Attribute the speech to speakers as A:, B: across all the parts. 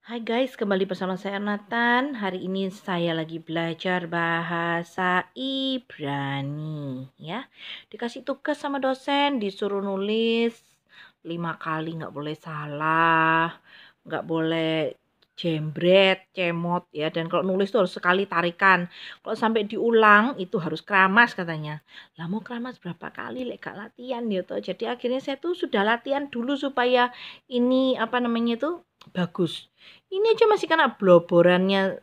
A: Hai guys, kembali bersama saya Nathan. Hari ini saya lagi belajar bahasa Ibrani ya. Dikasih tugas sama dosen, disuruh nulis lima kali nggak boleh salah, nggak boleh jembret, cemot ya. Dan kalau nulis tuh harus sekali tarikan. Kalau sampai diulang itu harus keramas katanya. Lah mau keramas berapa kali lek latihan ya toh. Jadi akhirnya saya tuh sudah latihan dulu supaya ini apa namanya tuh bagus. Ini aja masih kena bloborannya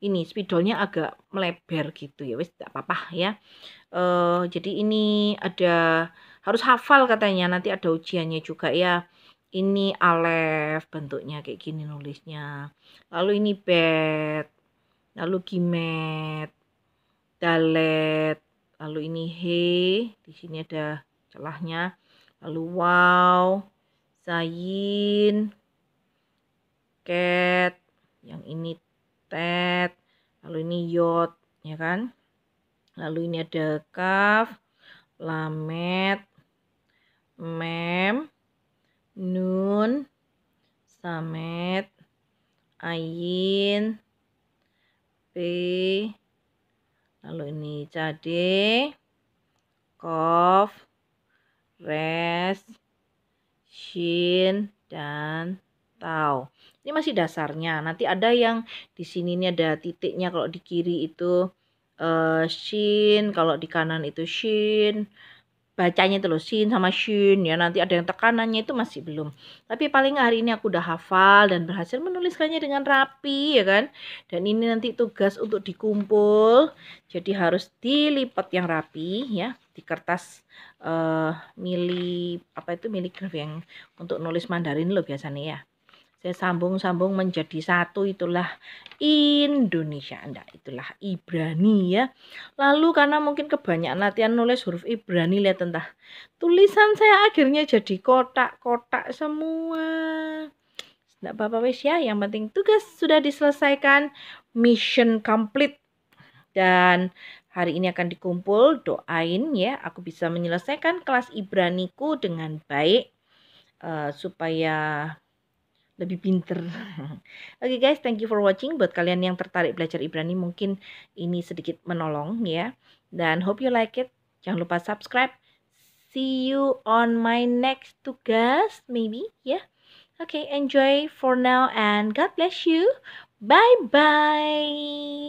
A: ini spidolnya agak melebar gitu ya wes tidak apa-apa ya uh, jadi ini ada harus hafal katanya nanti ada ujiannya juga ya ini alef bentuknya kayak gini nulisnya lalu ini bet lalu gimet dalet lalu ini he di sini ada celahnya lalu wow sayin ket, yang ini tet, e lalu ini yot, ya kan? Lalu ini ada kaf, lamet, mem, nun, samet, ain, p, lalu ini cade, kof, res, shin, dan atau. Ini masih dasarnya. Nanti ada yang di sini ini ada titiknya kalau di kiri itu uh, shin, kalau di kanan itu shin. Bacanya itu loh shin sama shin ya. Nanti ada yang tekanannya itu masih belum. Tapi paling hari ini aku udah hafal dan berhasil menuliskannya dengan rapi ya kan. Dan ini nanti tugas untuk dikumpul. Jadi harus dilipat yang rapi ya di kertas uh, mili apa itu mili yang untuk nulis Mandarin loh biasanya ya saya sambung-sambung menjadi satu itulah Indonesia anda itulah Ibrani ya lalu karena mungkin kebanyakan latihan nulis huruf Ibrani lihat entah tulisan saya akhirnya jadi kotak-kotak semua tidak apa-apa wis ya yang penting tugas sudah diselesaikan mission complete dan hari ini akan dikumpul doain ya aku bisa menyelesaikan kelas Ibraniku dengan baik uh, supaya lebih pinter. Oke okay guys, thank you for watching. Buat kalian yang tertarik belajar Ibrani, mungkin ini sedikit menolong ya. Dan hope you like it. Jangan lupa subscribe. See you on my next tugas, maybe ya. Yeah. Oke, okay, enjoy for now and God bless you. Bye-bye.